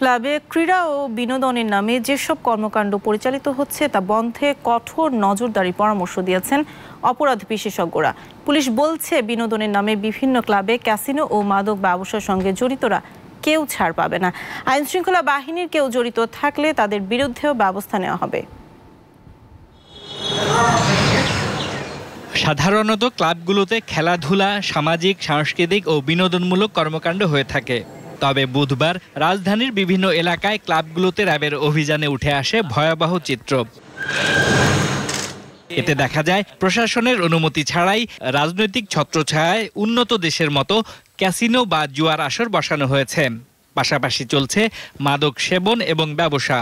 ক্লাবে ক্রীড়া ও বিনোদনের নামে যেসব কর্মকাণ্ড পরিচালিত হচ্ছে তা বন্ধে কঠোর নজরদারি পরামর্শ দিয়েছেন অপরাধ বিশেষজ্ঞরা পুলিশ বলছে বিনোদনের নামে বিভিন্ন ক্লাবে ক্যাসিনো ও মাদক ব্যবসার সঙ্গে জড়িতরা কেউ ছাড় পাবে না আইনশৃঙ্খলা বাহিনীর কেউ জড়িত থাকলে তাদের বিরুদ্ধেও ব্যবস্থা নেওয়া হবে সাধারণত ক্লাবগুলোতে খেলাধুলা সামাজিক সাংস্কৃতিক ও বিনোদনমূলক কর্মকাণ্ড হয়ে থাকে তবে বুধবার রাজধানীর বিভিন্ন এলাকায় ক্লাবগুলোতে র্যাবের অভিযানে উঠে আসে ভয়াবহ চিত্র এতে দেখা যায় প্রশাসনের অনুমতি ছাড়াই রাজনৈতিক ছত্রছায়ায় উন্নত দেশের মতো ক্যাসিনো বা জুয়ার আসর বসানো হয়েছে পাশাপাশি চলছে মাদক সেবন এবং ব্যবসা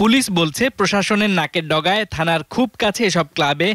পুলিশ বলছে প্রশাসনের নাকের ডগায় থানার খুব কাছে এসব ক্লাবে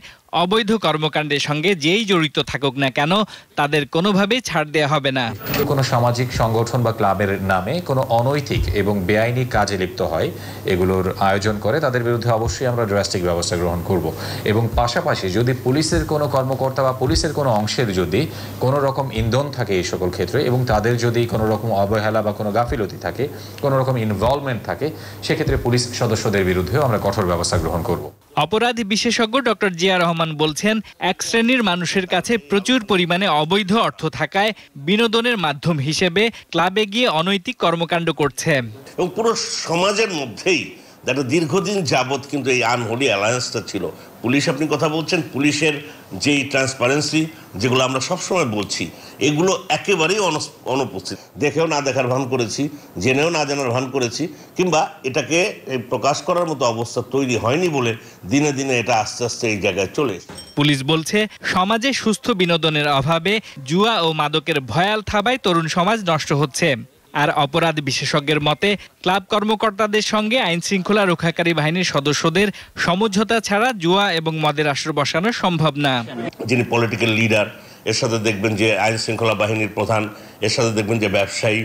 অবৈধ কর্মকাণ্ডের সঙ্গে যেই জড়িত থাকুক না কেন তাদের কোনোভাবে ছাড় দেওয়া হবে না কোনো সামাজিক সংগঠন বা ক্লাবের নামে কোনো অনৈতিক এবং বেআইনি কাজে লিপ্ত হয় এগুলোর আয়োজন করে তাদের বিরুদ্ধে অবশ্যই আমরা ড্রাস্টিক ব্যবস্থা গ্রহণ করব এবং পাশাপাশি যদি পুলিশের কোনো কর্মকর্তা বা পুলিশের কোনো অংশের যদি কোনো রকম ইন্ধন থাকে এই সকল ক্ষেত্রে এবং তাদের যদি কোনো রকম অবহেলা বা কোনো গাফিলতি থাকে কোনো রকম ইনভলভমেন্ট থাকে সেক্ষেত্রে পুলিশ সদস্যদের বিরুদ্ধেও আমরা কঠোর ব্যবস্থা গ্রহণ করবো অপরাধ বিশেষজ্ঞ ডক্টর জিয়া রহমান বলছেন এক শ্রেণীর মানুষের কাছে প্রচুর পরিমাণে অবৈধ অর্থ থাকায় বিনোদনের মাধ্যম হিসেবে ক্লাবে গিয়ে অনৈতিক কর্মকাণ্ড করছে এবং পুরো সমাজের মধ্যেই একটা দীর্ঘদিন যাবৎ কিন্তু এই আনহোলি অ্যালায়েন্সটা ছিল পুলিশ আপনি কথা বলছেন পুলিশের যেই ট্রান্সপারেন্সি যেগুলো আমরা সবসময় বলছি এগুলো একেবারেই অনুপস্থিত দেখেও না দেখার ভান করেছি জেনেও না জানার ভান করেছি কিংবা এটাকে প্রকাশ করার মতো অবস্থা তৈরি হয়নি বলে দিনে দিনে এটা আস্তে আস্তে এই জায়গায় চলে পুলিশ বলছে সমাজে সুস্থ বিনোদনের অভাবে জুয়া ও মাদকের ভয়াল থাবায় তরুণ সমাজ নষ্ট হচ্ছে আর অপরাধ বিশেষজ্ঞের মতে ক্লাব কর্মকর্তাদের সঙ্গে আইন শৃঙ্খলা রক্ষাকারী বাহিনীর সদস্যদের সমঝোতা ছাড়া জুয়া এবং মদের আশ্রয় বসানো সম্ভব না যিনি পলিটিক্যাল লিডার এর সাথে দেখবেন যে আইন শৃঙ্খলা বাহিনীর প্রধান এর সাথে দেখবেন যে ব্যবসায়ী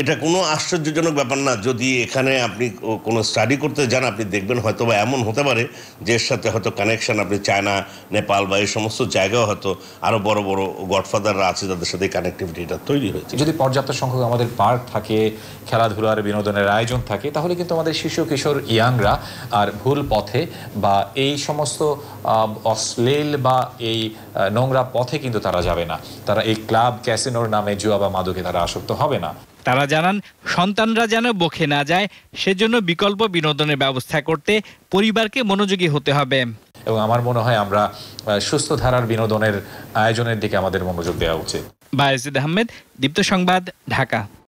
এটা কোনো আশ্চর্যজনক ব্যাপার না যদি এখানে আপনি কোনো স্টাডি করতে যান আপনি দেখবেন হয়তো বা এমন হতে পারে যে এর সাথে হয়তো কানেকশন আপনি চায়না নেপাল বা এই সমস্ত জায়গায় হয়তো আরও বড় বড় গডফাদাররা আছে তাদের সাথে কানেক্টিভিটিটা তৈরি হয়েছে যদি পর্যাপ্ত সংখ্যক আমাদের পার্ক থাকে খেলাধুলার বিনোদনের আয়োজন থাকে তাহলে কিন্তু আমাদের শিশু কিশোর ইয়াংরা আর ভুল পথে বা এই সমস্ত অশ্লীল বা এই নোংরা পথে কিন্তু তারা যাবে না তারা এই ক্লাব ক্যাসিনোর নামে জুয়া বা মাদকে তারা আসক্ত হবে না তারা জানান সন্তানরা যেন বখে না যায় সেজন্য বিকল্প বিনোদনের ব্যবস্থা করতে পরিবারকে মনোযোগী হতে হবে এবং আমার মনে হয় আমরা সুস্থ ধারার বিনোদনের আয়োজনের দিকে আমাদের মনোযোগ দেওয়া উচিত বায়জিদ আহমেদ দীপ্ত সংবাদ ঢাকা